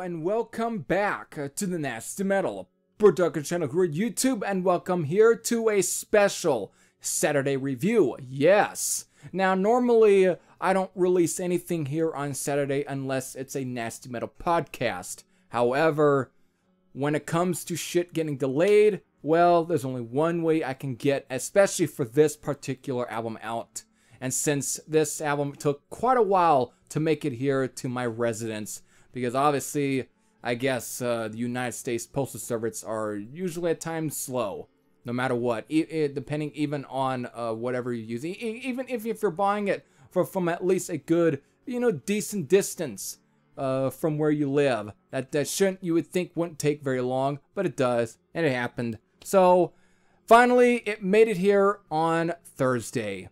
and welcome back uh, to the Nasty Metal production channel here at YouTube and welcome here to a special Saturday review. Yes. Now normally uh, I don't release anything here on Saturday unless it's a Nasty Metal podcast. However, when it comes to shit getting delayed, well, there's only one way I can get, especially for this particular album out and since this album took quite a while to make it here to my residence, because obviously, I guess uh, the United States Postal Service are usually at times slow, no matter what, depending even on uh, whatever you're using. even if, if you're buying it for, from at least a good, you know, decent distance uh, from where you live, that, that shouldn't, you would think, wouldn't take very long, but it does, and it happened. So, finally, it made it here on Thursday.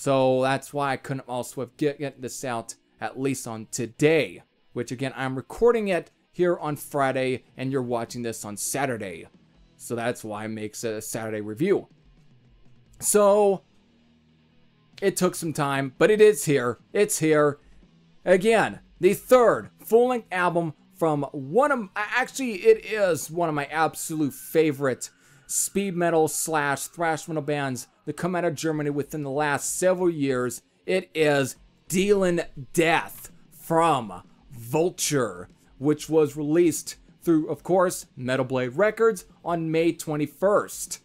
So that's why I couldn't also get, get this out at least on today, which again, I'm recording it here on Friday and you're watching this on Saturday. So that's why it makes a Saturday review. So it took some time, but it is here. It's here. Again, the third full length album from one of actually it is one of my absolute favorite speed metal slash thrash metal bands that come out of Germany within the last several years. It is Dealing Death from Vulture, which was released through, of course, Metal Blade Records on May 21st.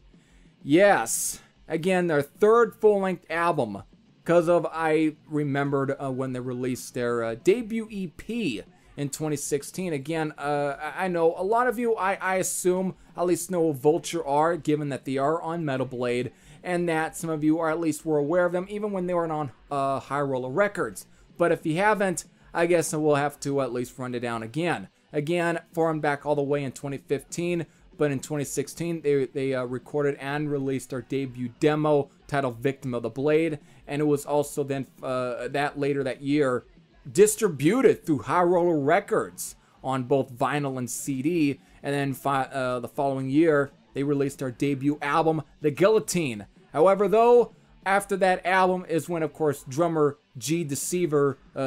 Yes, again, their third full length album, because of I remembered uh, when they released their uh, debut EP in 2016. Again, uh, I know a lot of you, I, I assume, at least know who Vulture are, given that they are on Metal Blade and that some of you are at least were aware of them, even when they weren't on uh, High Roller Records. But if you haven't, I guess we'll have to at least run it down again. Again, formed back all the way in 2015, but in 2016 they, they uh, recorded and released their debut demo titled Victim of the Blade, and it was also then uh, that later that year distributed through High Roller Records on both vinyl and CD, and then fi- uh, the following year they released their debut album, The Guillotine, However, though, after that album is when, of course, drummer G Deceiver uh,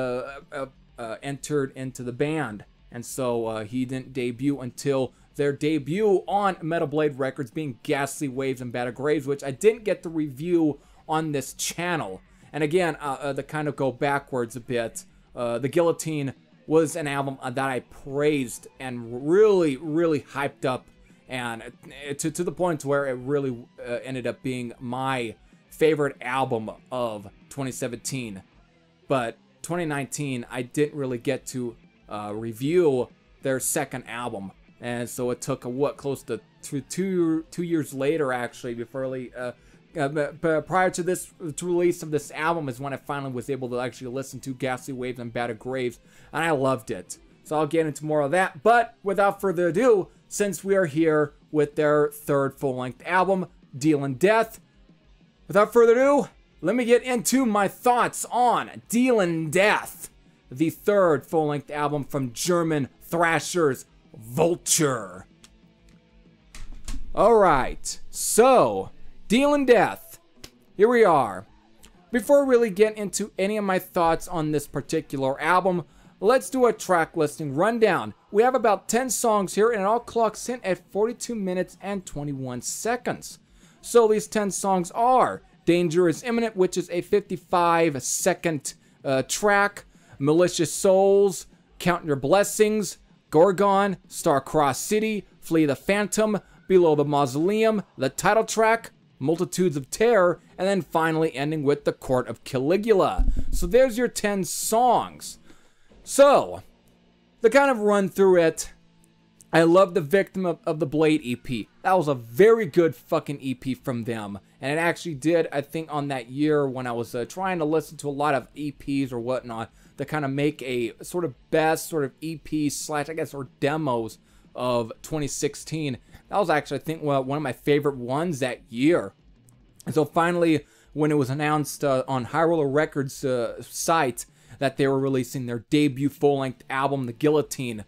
uh, uh, entered into the band. And so uh, he didn't debut until their debut on Metal Blade Records, being Ghastly Waves and Battle Graves, which I didn't get to review on this channel. And again, uh, uh, to kind of go backwards a bit, The Guillotine was an album that I praised and really, really hyped up and to, to the point where it really uh, ended up being my favorite album of 2017 but 2019 i didn't really get to uh, review their second album and so it took what close to two, two, two years later actually before really, uh, uh prior to this to release of this album is when i finally was able to actually listen to ghastly waves and battered graves and i loved it so i'll get into more of that but without further ado since we are here with their third full length album, Dealing Death. Without further ado, let me get into my thoughts on Dealing Death, the third full length album from German thrashers Vulture. All right, so Dealing Death, here we are. Before I really get into any of my thoughts on this particular album, let's do a track listing rundown we have about 10 songs here and it all clocks in at 42 minutes and 21 seconds. So these 10 songs are Danger is Imminent, which is a 55 second uh, track, Malicious Souls, Count Your Blessings, Gorgon, Starcross City, Flee the Phantom, Below the Mausoleum, the title track, Multitudes of Terror, and then finally ending with The Court of Caligula. So there's your 10 songs. So, to kind of run through it, I love the Victim of, of, the Blade EP. That was a very good fucking EP from them. And it actually did, I think, on that year when I was uh, trying to listen to a lot of EPs or whatnot to kind of make a sort of best sort of EP slash, I guess, or demos of 2016. That was actually, I think, well, one of my favorite ones that year. And so finally, when it was announced uh, on High Roller Records' uh, site that they were releasing their debut full length album, The Guillotine.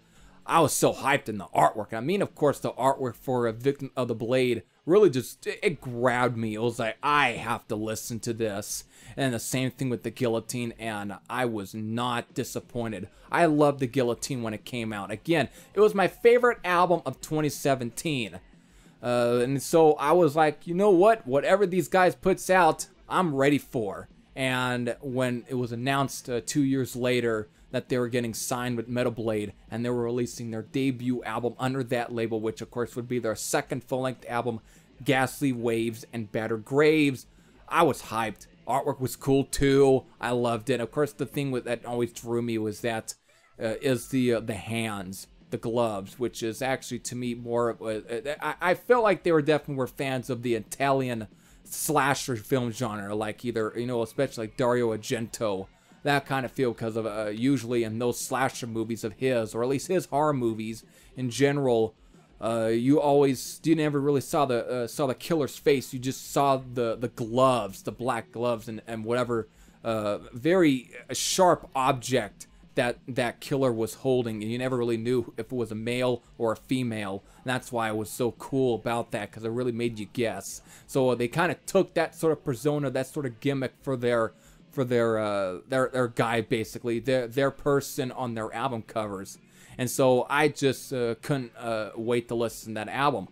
I was so hyped in the artwork. I mean, of course, the artwork for A Victim of the Blade really just it grabbed me. It was like I have to listen to this. And the same thing with the Guillotine, and I was not disappointed. I loved the Guillotine when it came out. Again, it was my favorite album of 2017. Uh, and so I was like, you know what? Whatever these guys puts out, I'm ready for. And when it was announced uh, two years later that they were getting signed with Metal Blade and they were releasing their debut album under that label, which of course would be their second full length album, Ghastly Waves and Battered Graves, I was hyped. Artwork was cool too. I loved it. Of course, the thing with, that always drew me was that uh, is the uh, the hands, the gloves, which is actually to me more. Of, uh, I, I felt like they were definitely were fans of the Italian slasher film genre, like either, you know, especially like Dario Argento, that kind of feel, because of uh, usually in those slasher movies of his, or at least his horror movies in general, uh, you always you never really saw the uh, saw the killer's face. You just saw the the gloves, the black gloves, and and whatever uh, very sharp object that that killer was holding, and you never really knew if it was a male or a female. And that's why it was so cool about that, because it really made you guess. So they kind of took that sort of persona, that sort of gimmick for their for their uh, their their guy basically, their their person on their album covers. And so I just uh, couldn't uh, wait to listen to that album.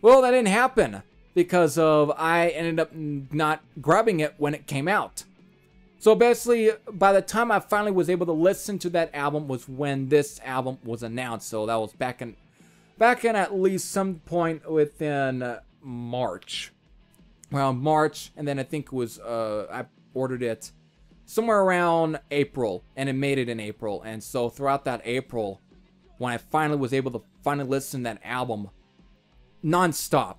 Well, that didn't happen because of I ended up not grabbing it when it came out. So basically, by the time I finally was able to listen to that album was when this album was announced. So that was back in, back in at least some point within uh, March, around March, and then I think it was uh, I ordered it somewhere around April, and it made it in April. And so throughout that April, when I finally was able to finally listen to that album, nonstop,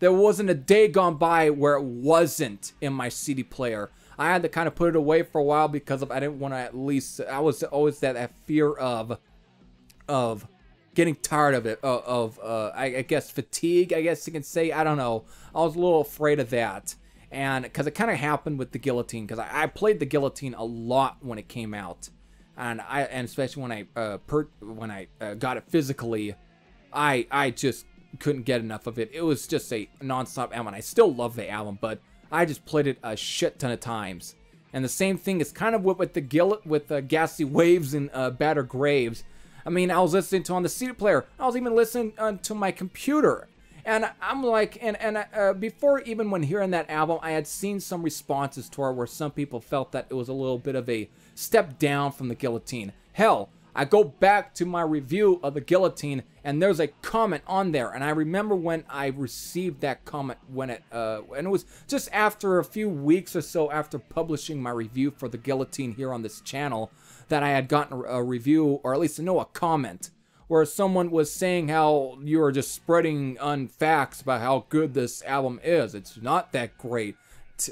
there wasn't a day gone by where it wasn't in my CD player. I had to kind of put it away for a while because of I didn't want to at least I was always that, that fear of of getting tired of it of, uh, of uh, I, I, guess fatigue I guess you can say I don't know I was a little afraid of that and because it kind of happened with the guillotine because I, I, played the guillotine a lot when it came out and I and especially when I uh, per, when I uh, got it physically I I just couldn't get enough of it it was just a non-stop album I still love the album but I just played it a shit ton of times. And the same thing is kind of what with the gillet with uh, ghastly waves and uh, batter graves. I mean, I was listening to on the CD player. I was even listening uh, to my computer, and I'm like, and and uh, before even when hearing that album, I had seen some responses to it where some people felt that it was a little bit of a step down from the guillotine. Hell, I go back to my review of the guillotine and there's a comment on there and I remember when I received that comment when it uh, and it was just after a few weeks or so after publishing my review for the guillotine here on this channel that I had gotten a review or at least know a comment where someone was saying how you are just spreading unfacts about how good this album is. It's not that great.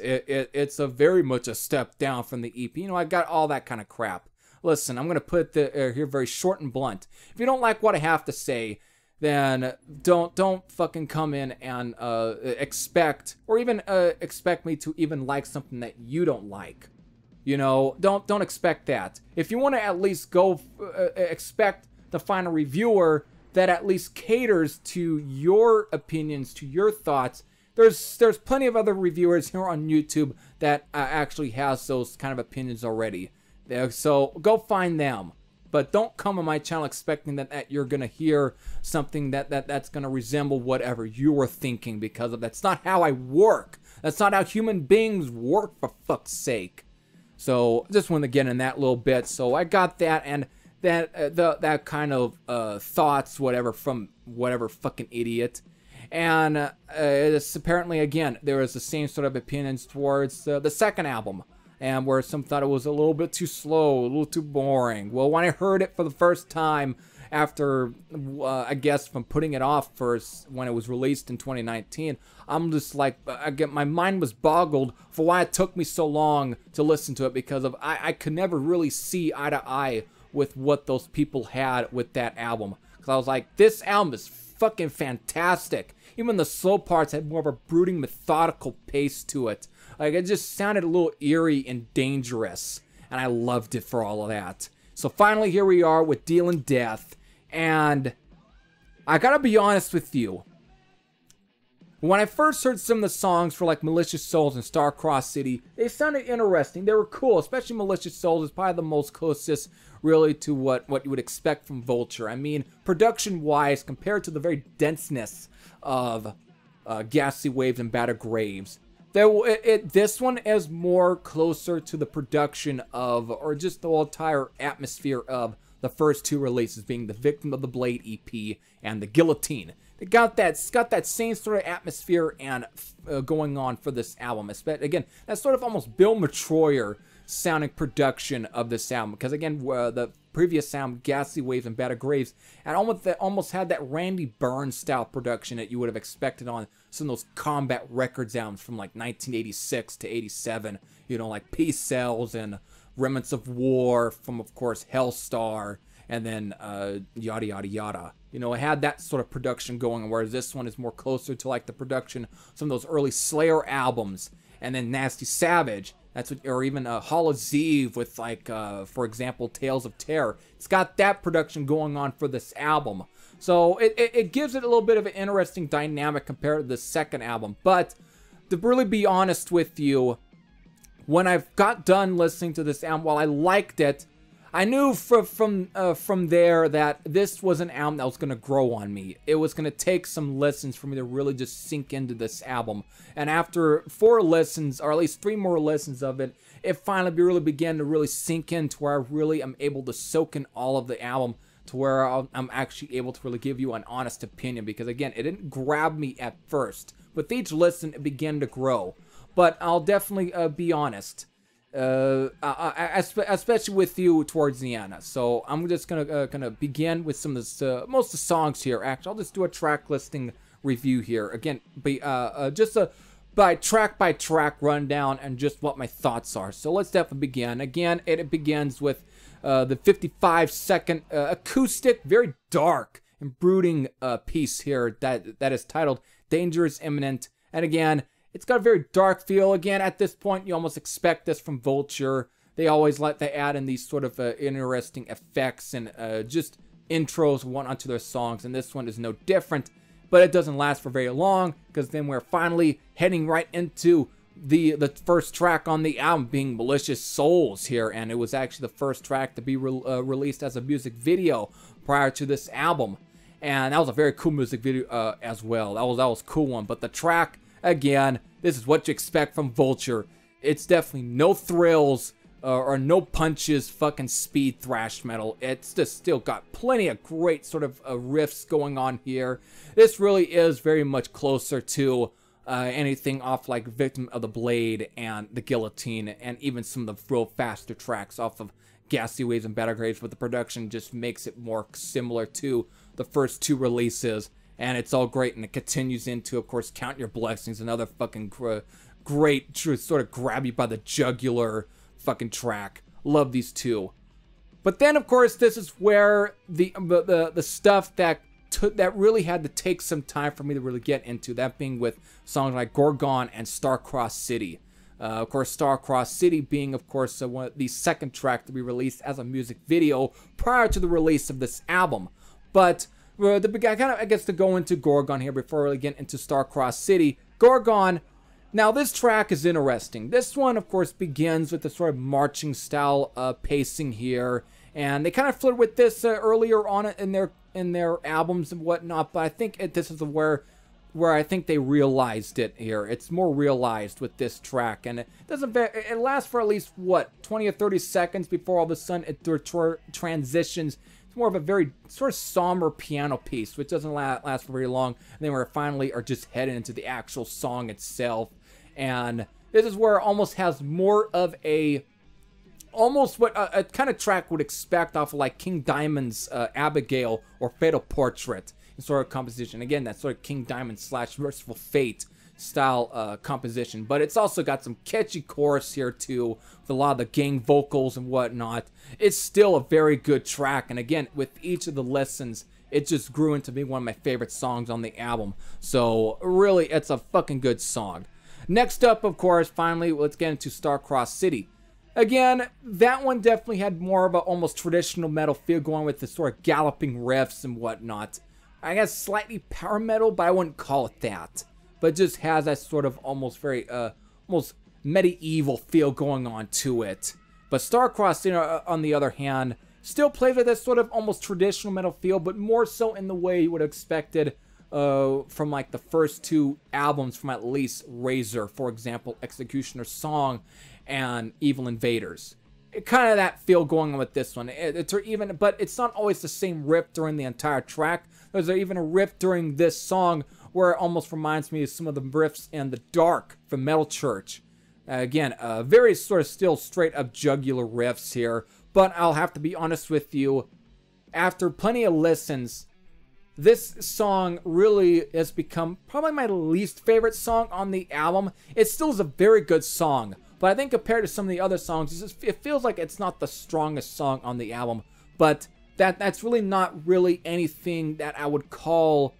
It, it, it's a very much a step down from the EP. You know, I got all that kind of crap listen, I'm going to put the uh, here very short and blunt. If you don't like what I have to say, then don't don't fucking come in and uh, expect or even uh, expect me to even like something that you don't like. You know, don't don't expect that. If you want to at least go uh, expect the final reviewer that at least caters to your opinions, to your thoughts. There's there's plenty of other reviewers here on YouTube that uh, actually has those kind of opinions already so go find them. But don't come on my channel expecting that, that you're gonna hear something that, that that's gonna resemble whatever you were thinking because of that's not how I work. That's not how human beings work for fuck's sake. So just want to get in that little bit. So I got that and that uh, the, that kind of uh, thoughts whatever from whatever fucking idiot. And uh, it's apparently again there is the same sort of opinions towards uh, the second album and where some thought it was a little bit too slow, a little too boring. Well, when I heard it for the first time after, uh, I guess, from putting it off first when it was released in 2019, I'm just like, I get my mind was boggled for why it took me so long to listen to it because of I, I could never really see eye to eye with what those people had with that album. Because I was like, this album is fucking fantastic. Even the slow parts had more of a brooding, methodical pace to it. Like it just sounded a little eerie and dangerous, and I loved it for all of that. So finally, here we are with Deal and Death, and I gotta be honest with you. When I first heard some of the songs for like Malicious Souls and Starcross City, they sounded interesting. They were cool, especially Malicious Souls is probably the most closest really to what, what you would expect from Vulture. I mean, production-wise, compared to the very denseness of uh, Ghastly Waves and *Battered Graves, that it, it, this one is more closer to the production of or just the entire atmosphere of the first two releases being the victim of the blade ep and the guillotine it got that it's got that same sort of atmosphere and uh, going on for this album especially again that's sort of almost bill Matroyer sounding production of this album because again uh, the previous sound, Ghastly Waves, and Better Graves, and almost that almost had that Randy Burns style production that you would have expected on some of those combat records albums from like 1986 to 87. You know, like Peace Cells and Remnants of War from, of course, Hellstar, and then uh, yada yada yada. You know, it had that sort of production going, whereas this one is more closer to like the production some of those early Slayer albums, and then Nasty Savage that's what, or even uh, Hall of Zeve with like, uh, for example, Tales of Terror. It's got that production going on for this album. So it, it, it gives it a little bit of an interesting dynamic compared to the second album. But to really be honest with you, when I've got done listening to this album, while I liked it, I knew from from uh, from there that this was an album that was going to grow on me. It was going to take some lessons for me to really just sink into this album. And after four lessons or at least three more lessons of it, it finally really began to really sink in to where I really am able to soak in all of the album to where I'm actually able to really give you an honest opinion because again, it didn't grab me at first. With each listen, it began to grow. But I'll definitely uh, be honest uh, especially with you towards the end. So I'm just gonna uh, gonna begin with some of this, uh, most of the songs here. Actually, I'll just do a track listing review here again, be uh, uh, just a by track by track rundown and just what my thoughts are. So let's definitely begin. Again, it, begins with uh, the 55 second acoustic, very dark and brooding piece here that that is titled "Danger Is Imminent." And again, it's got a very dark feel. Again, at this point, you almost expect this from Vulture. They always like to add in these sort of uh, interesting effects and uh, just intros one onto their songs, and this one is no different. But it doesn't last for very long because then we're finally heading right into the the first track on the album being Malicious Souls here, and it was actually the first track to be re uh, released as a music video prior to this album, and that was a very cool music video uh, as well. That was that was cool one, but the track Again, this is what you expect from Vulture. It's definitely no thrills uh, or no punches, fucking speed thrash metal. It's just still got plenty of great sort of uh, riffs going on here. This really is very much closer to uh, anything off like Victim of the Blade and The Guillotine, and even some of the real faster tracks off of Gassy Waves and Graves." but the production just makes it more similar to the first two releases and it's all great, and it continues into, of course, Count Your Blessings, another fucking gr- great, truth sort of grab you by the jugular fucking track. Love these two. But then, of course, this is where um, the the, the stuff that took that really had to take some time for me to really get into. That being with songs like Gorgon and Starcross City. Uh, of course, Starcross City being, of course, uh, one, the second track to be released as a music video prior to the release of this album. But the I kind of I guess to go into Gorgon here before we get into Starcross City. Gorgon. Now this track is interesting. This one, of course, begins with the sort of marching style uh, pacing here, and they kind of flirt with this uh, earlier on in their in their albums and whatnot. But I think it, this is where where I think they realized it here. It's more realized with this track, and it doesn't. It lasts for at least what 20 or 30 seconds before all of a sudden it transitions it's more of a very sort of somber piano piece, which doesn't last for very long. And then we're finally are just headed into the actual song itself. And this is where it almost has more of a almost what a, a kind of track would expect off of like King Diamond's uh, Abigail or Fatal Portrait in sort of composition. Again, that sort of King Diamond slash Merciful Fate style uh, composition. But it's also got some catchy chorus here too, with a lot of the gang vocals and whatnot. It's still a very good track, and again, with each of the lessons, it just grew into being one of my favorite songs on the album. So really, it's a fucking good song. Next up, of course, finally, let's get into Starcross City. Again, that one definitely had more of an almost traditional metal feel going with the sort of galloping riffs and whatnot. I guess slightly power metal, but I wouldn't call it that but just has that sort of almost very uh, almost medieval feel going on to it. But Starcross, you know, uh, on the other hand, still plays with that sort of almost traditional metal feel, but more so in the way you would have expected uh, from like the first two albums from at least Razor, for example, Executioner Song and Evil Invaders. It, kind of that feel going on with this one. It, it's even, but it's not always the same riff during the entire track. There's even a riff during this song where it almost reminds me of some of the riffs in The Dark from Metal Church. Uh, again, uh, very sort of still straight up jugular riffs here, but I'll have to be honest with you, after plenty of listens, this song really has become probably my least favorite song on the album. It still is a very good song, but I think compared to some of the other songs, just, it feels like it's not the strongest song on the album. But that that's really not really anything that I would call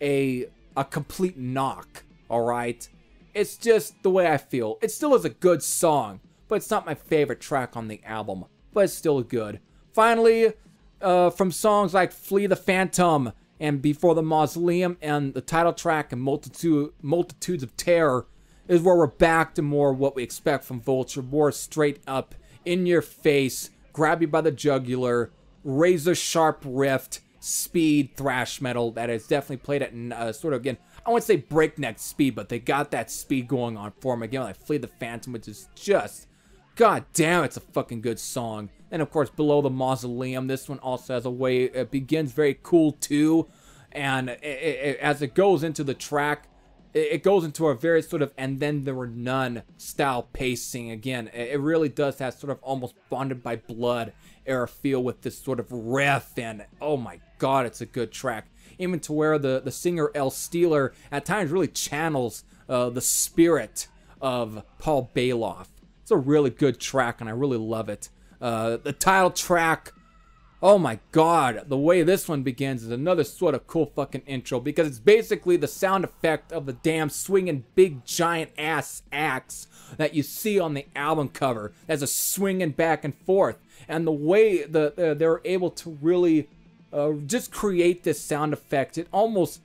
a a complete knock, alright? It's just the way I feel. It still is a good song, but it's not my favorite track on the album, but it's still good. Finally, uh, from songs like Flee the Phantom and Before the Mausoleum and the title track and Multitude, Multitudes of Terror is where we're back to more what we expect from Vulture, more straight up, in your face, grab you by the jugular, razor sharp rift, speed thrash metal that is definitely played at uh, sort of again I wouldn't say breakneck speed, but they got that speed going on for them again. Like Flee the Phantom, which is just god damn, it's a fucking good song. And of course, Below the Mausoleum, this one also has a way it begins very cool too, and it, it, as it goes into the track. It, it goes into a very sort of and then there were none style pacing again. It really does have sort of almost bonded by blood era feel with this sort of riff and oh my God, it's a good track. Even to where the, the singer El Steeler at times really channels uh, the spirit of Paul Bailoff. It's a really good track, and I really love it. Uh, the title track, oh my god, the way this one begins is another sort of cool fucking intro because it's basically the sound effect of the damn swinging big giant ass axe that you see on the album cover. as a swinging back and forth, and the way the uh, they're able to really uh, just create this sound effect. It almost,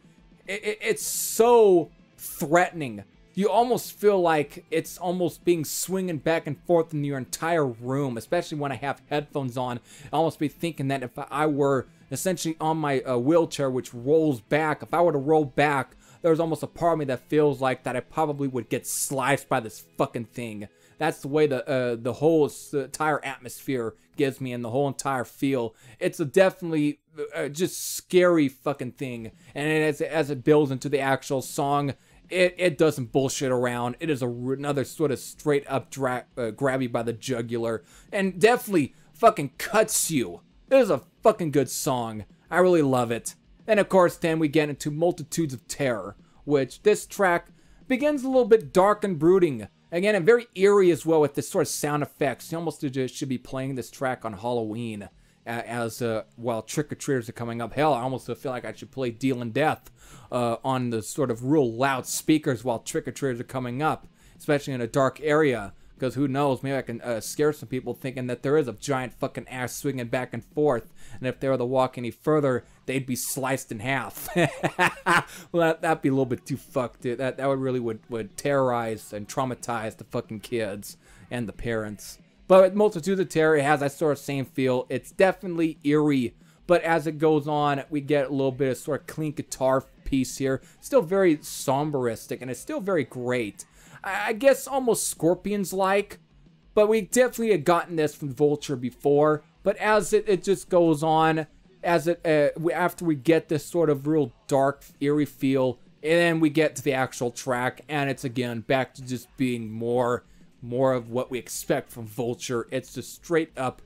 it, it's so threatening. You almost feel like it's almost being swinging back and forth in your entire room, especially when I have headphones on. I almost be thinking that if I were essentially on my uh, wheelchair, which rolls back, if I were to roll back, there's almost a part of me that feels like that I probably would get sliced by this fucking thing. That's the way the uh, the whole the entire atmosphere gives me, and the whole entire feel. It's a definitely uh, just scary fucking thing. And as as it builds into the actual song, it, it doesn't bullshit around. It is a, another sort of straight up dra- uh, grab you by the jugular, and definitely fucking cuts you. It is a fucking good song. I really love it. And of course, then we get into Multitudes of Terror, which this track begins a little bit dark and brooding, Again, I'm very eerie as well with this sort of sound effects. You almost should be playing this track on Halloween as uh, while trick or treaters are coming up. Hell, I almost feel like I should play Deal and Death uh, on the sort of real loud speakers while trick or treaters are coming up, especially in a dark area. Because who knows, maybe I can uh, scare some people thinking that there is a giant fucking ass swinging back and forth. And if they were to walk any further, they'd be sliced in half. well, that, that would be a little bit too fucked. Dude. That that would really would would terrorize and traumatize the fucking kids and the parents. But Multitude of Terror has that sort of same feel. It's definitely eerie, but as it goes on, we get a little bit of sort of clean guitar piece here. Still very somberistic, and it's still very great. I, I guess almost Scorpions-like, but we definitely had gotten this from Vulture before. But as it, it just goes on, as it uh, after we get this sort of real dark, eerie feel, and then we get to the actual track, and it's again back to just being more more of what we expect from Vulture. It's just straight up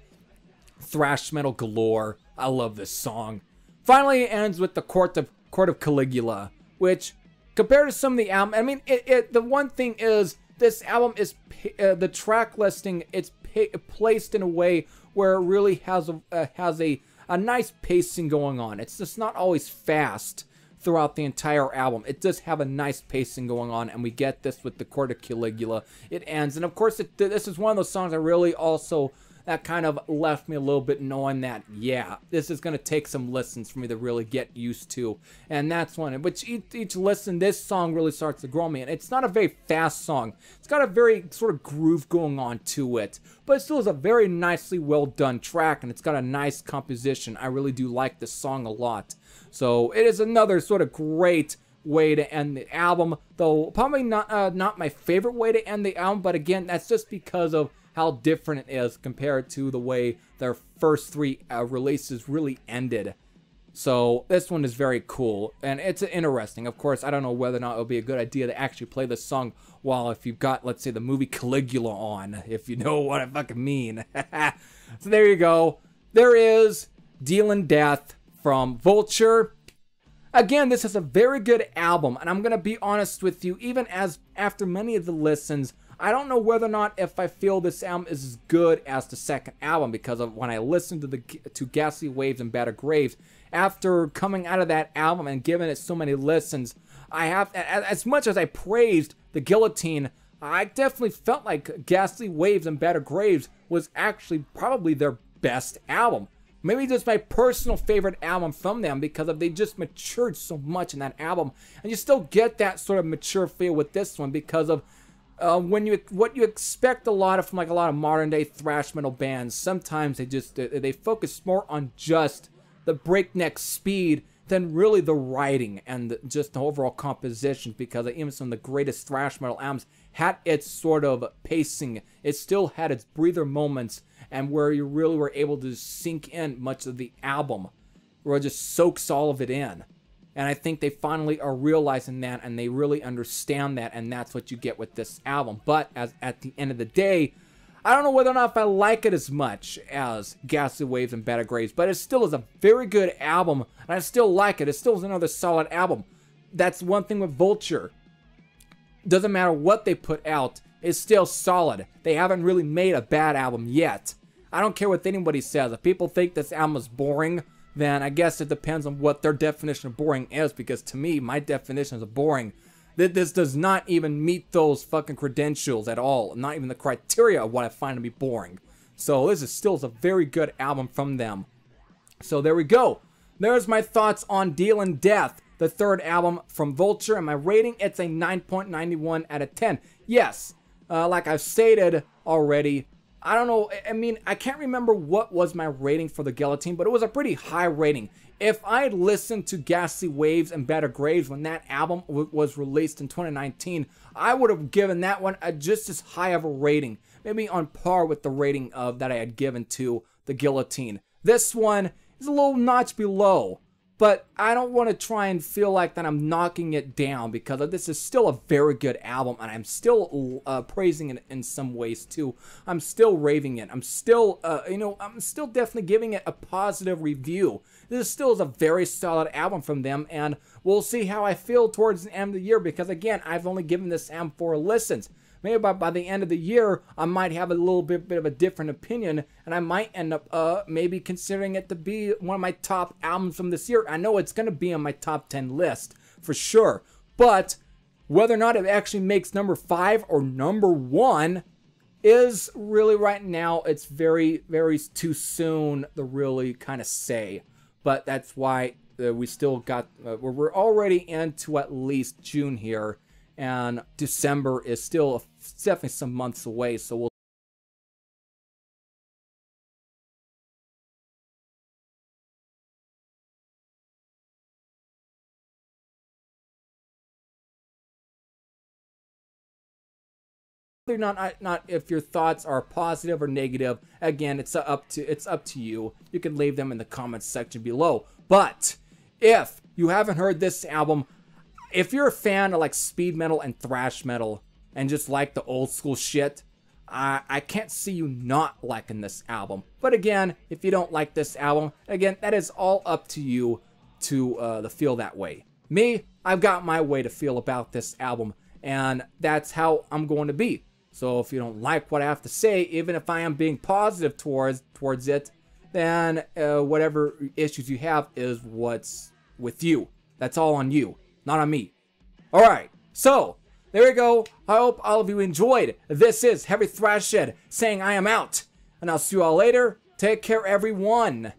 thrash metal galore. I love this song. Finally, it ends with the court of court of Caligula, which compared to some of the album, I mean, it, it the one thing is this album is uh, the track listing. It's placed in a way where it really has a uh, has a a nice pacing going on. It's just not always fast throughout the entire album. It does have a nice pacing going on, and we get this with the Court of Caligula. It ends, and of course, it, this is one of those songs I really also that kind of left me a little bit knowing that, yeah, this is going to take some listens for me to really get used to. And that's one. Which each, each listen, this song really starts to grow me. And it's not a very fast song. It's got a very sort of groove going on to it. But it still is a very nicely well done track. And it's got a nice composition. I really do like this song a lot. So it is another sort of great way to end the album, though probably not uh, not my favorite way to end the album. But again, that's just because of how different it is compared to the way their first three uh, releases really ended. So this one is very cool and it's interesting. Of course, I don't know whether or not it would be a good idea to actually play this song while if you've got, let's say, the movie Caligula on, if you know what I fucking mean. so there you go. There is Dealing Death from Vulture. Again, this is a very good album, and I'm gonna be honest with you, even as after many of the listens, I don't know whether or not if I feel this album is as good as the second album because of when I listened to the to Ghastly Waves and Better Graves after coming out of that album and giving it so many listens, I have as much as I praised the Guillotine, I definitely felt like Ghastly Waves and Better Graves was actually probably their best album. Maybe just my personal favorite album from them because of they just matured so much in that album, and you still get that sort of mature feel with this one because of uh, when you what you expect a lot of from like a lot of modern day thrash metal bands sometimes they just they, they focus more on just the breakneck speed than really the writing and the, just the overall composition because even some of the greatest thrash metal albums had its sort of pacing it still had its breather moments and where you really were able to sink in much of the album where it just soaks all of it in and I think they finally are realizing that and they really understand that. And that's what you get with this album. But as at the end of the day, I don't know whether or not if I like it as much as Ghastly Waves and Better Graves, but it still is a very good album, and I still like it. It still is another solid album. That's one thing with Vulture. Doesn't matter what they put out, it's still solid. They haven't really made a bad album yet. I don't care what anybody says. If people think this album is boring then I guess it depends on what their definition of boring is. Because to me, my definition of boring, that this does not even meet those fucking credentials at all. Not even the criteria of what I find to be boring. So this is still a very good album from them. So there we go. There's my thoughts on Deal and Death, the third album from Vulture, and my rating it's a 9.91 out of 10. Yes, uh, like I've stated already, I don't know. I mean, I can't remember what was my rating for the guillotine, but it was a pretty high rating. If I had listened to Ghastly Waves and Better Graves when that album was released in 2019, I would have given that one a just as high of a rating, maybe on par with the rating of that I had given to the guillotine. This one is a little notch below but I don't want to try and feel like that I'm knocking it down because this is still a very good album and I'm still uh, praising it in some ways too. I'm still raving it. I'm still, uh, you know, I'm still definitely giving it a positive review. This still is a very solid album from them and we'll see how I feel towards the end of the year because again, I've only given this album four listens maybe by, by the end of the year, I might have a little bit, bit of a different opinion and I might end up uh, maybe considering it to be one of my top albums from this year. I know it's going to be on my top 10 list for sure, but whether or not it actually makes number five or number one is really right now, it's very, very too soon to really kind of say. But that's why uh, we still got, uh, we're already into at least June here and December is still definitely some months away. So we'll they're not not if your thoughts are positive or negative again it's up to it's up to you you can leave them in the comments section below but if you haven't heard this album if you're a fan of like speed metal and thrash metal and just like the old school shit, I, I can't see you not liking this album. But again, if you don't like this album, again, that is all up to you to uh, the feel that way. Me, I've got my way to feel about this album, and that's how I'm going to be. So if you don't like what I have to say, even if I am being positive towards towards it, then uh, whatever issues you have is what's with you. That's all on you not on me. All right, so there we go. I hope all of you enjoyed. This is Heavy Thrash Shed saying I am out, and I'll see you all later. Take care, everyone.